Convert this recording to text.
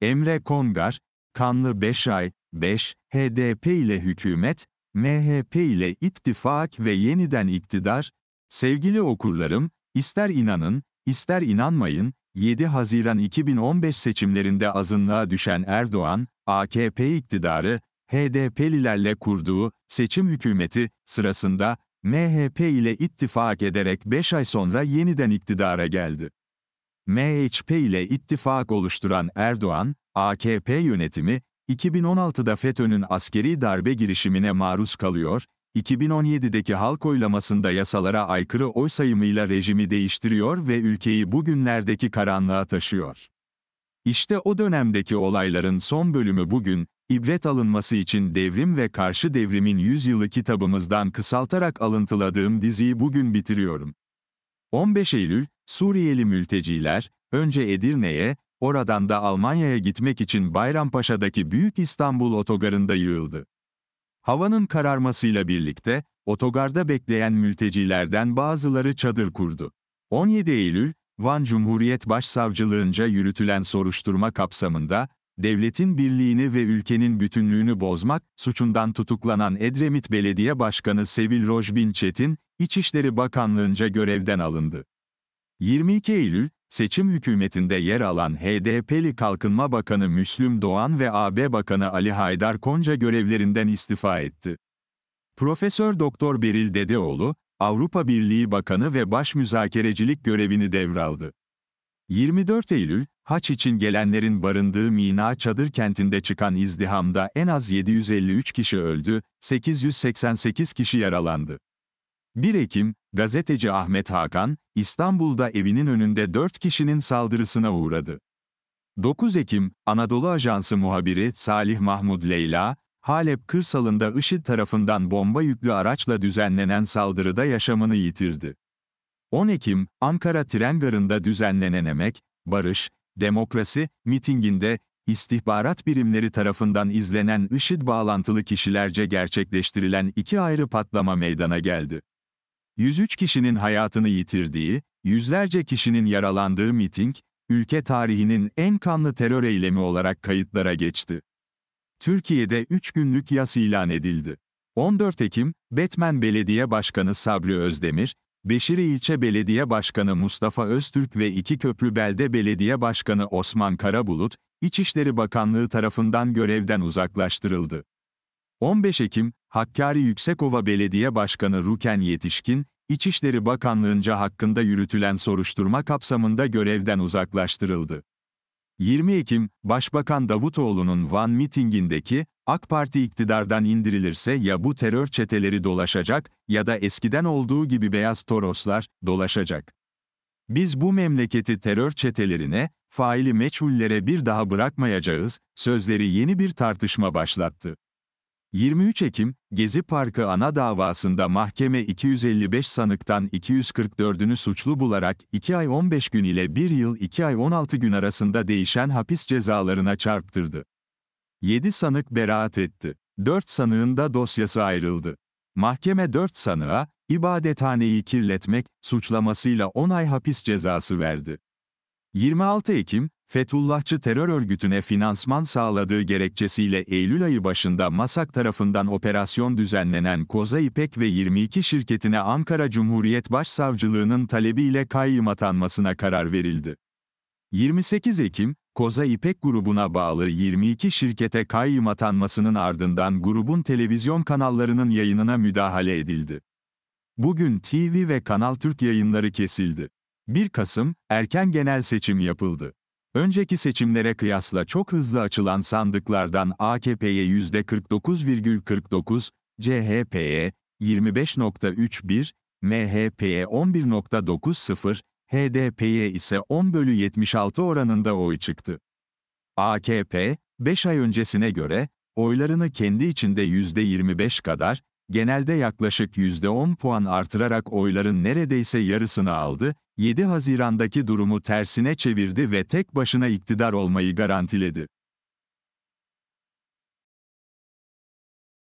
Emre Kongar, Kanlı Beşay, 5, HDP ile hükümet, MHP ile ittifak ve yeniden iktidar, sevgili okurlarım, ister inanın, ister inanmayın, 7 Haziran 2015 seçimlerinde azınlığa düşen Erdoğan, AKP iktidarı, HDP'lilerle kurduğu seçim hükümeti sırasında MHP ile ittifak ederek 5 ay sonra yeniden iktidara geldi. MHP ile ittifak oluşturan Erdoğan, AKP yönetimi, 2016'da FETÖ'nün askeri darbe girişimine maruz kalıyor, 2017'deki halk oylamasında yasalara aykırı oy sayımıyla rejimi değiştiriyor ve ülkeyi bugünlerdeki karanlığa taşıyor. İşte o dönemdeki olayların son bölümü bugün, ibret alınması için Devrim ve Karşı Devrim'in 100 yılı kitabımızdan kısaltarak alıntıladığım diziyi bugün bitiriyorum. 15 Eylül, Suriyeli mülteciler, önce Edirne'ye, oradan da Almanya'ya gitmek için Bayrampaşa'daki Büyük İstanbul Otogarı'nda yığıldı. Havanın kararmasıyla birlikte, otogarda bekleyen mültecilerden bazıları çadır kurdu. 17 Eylül, Van Cumhuriyet Başsavcılığınca yürütülen soruşturma kapsamında, devletin birliğini ve ülkenin bütünlüğünü bozmak suçundan tutuklanan Edremit Belediye Başkanı Sevil Rojbin Çetin, İçişleri Bakanlığınca görevden alındı. 22 Eylül, seçim hükümetinde yer alan HDP'li Kalkınma Bakanı Müslüm Doğan ve AB Bakanı Ali Haydar Konca görevlerinden istifa etti. Profesör Doktor Beril Dedeoğlu, Avrupa Birliği Bakanı ve Baş Müzakerecilik görevini devraldı. 24 Eylül, haç için gelenlerin barındığı Mina Çadır kentinde çıkan izdihamda en az 753 kişi öldü, 888 kişi yaralandı. 1 Ekim, gazeteci Ahmet Hakan, İstanbul'da evinin önünde dört kişinin saldırısına uğradı. 9 Ekim, Anadolu Ajansı muhabiri Salih Mahmud Leyla, Halep kırsalında IŞİD tarafından bomba yüklü araçla düzenlenen saldırıda yaşamını yitirdi. 10 Ekim, Ankara tren garında düzenlenen emek, barış, demokrasi, mitinginde, istihbarat birimleri tarafından izlenen IŞİD bağlantılı kişilerce gerçekleştirilen iki ayrı patlama meydana geldi. 103 kişinin hayatını yitirdiği, yüzlerce kişinin yaralandığı miting, ülke tarihinin en kanlı terör eylemi olarak kayıtlara geçti. Türkiye'de 3 günlük yas ilan edildi. 14 Ekim, Batman Belediye Başkanı Sabri Özdemir, Beşiri İlçe Belediye Başkanı Mustafa Öztürk ve İki Köprü Belde Belediye Başkanı Osman Karabulut, İçişleri Bakanlığı tarafından görevden uzaklaştırıldı. 15 Ekim, Hakkari Yüksekova Belediye Başkanı Ruken Yetişkin, İçişleri Bakanlığı'nca hakkında yürütülen soruşturma kapsamında görevden uzaklaştırıldı. 20 Ekim, Başbakan Davutoğlu'nun Van mitingindeki, AK Parti iktidardan indirilirse ya bu terör çeteleri dolaşacak ya da eskiden olduğu gibi beyaz toroslar dolaşacak. Biz bu memleketi terör çetelerine, faili meçhullere bir daha bırakmayacağız, sözleri yeni bir tartışma başlattı. 23 Ekim, Gezi Parkı ana davasında mahkeme 255 sanıktan 244'ünü suçlu bularak 2 ay 15 gün ile 1 yıl 2 ay 16 gün arasında değişen hapis cezalarına çarptırdı. 7 sanık beraat etti. 4 sanığın da dosyası ayrıldı. Mahkeme 4 sanığa, ibadethaneyi kirletmek suçlamasıyla 10 ay hapis cezası verdi. 26 Ekim, Fethullahçı terör örgütüne finansman sağladığı gerekçesiyle Eylül ayı başında MASAK tarafından operasyon düzenlenen Koza İpek ve 22 şirketine Ankara Cumhuriyet Başsavcılığının talebiyle kayyım atanmasına karar verildi. 28 Ekim, Koza İpek grubuna bağlı 22 şirkete kayyım atanmasının ardından grubun televizyon kanallarının yayınına müdahale edildi. Bugün TV ve Kanal Türk yayınları kesildi. 1 Kasım, erken genel seçim yapıldı. Önceki seçimlere kıyasla çok hızlı açılan sandıklardan AKP'ye %49,49, ,49, CHP'ye 25.31, MHP'ye 11.90, HDP'ye ise 10 bölü 76 oranında oy çıktı. AKP, 5 ay öncesine göre, oylarını kendi içinde %25 kadar, genelde yaklaşık %10 puan artırarak oyların neredeyse yarısını aldı, 7 Haziran'daki durumu tersine çevirdi ve tek başına iktidar olmayı garantiledi.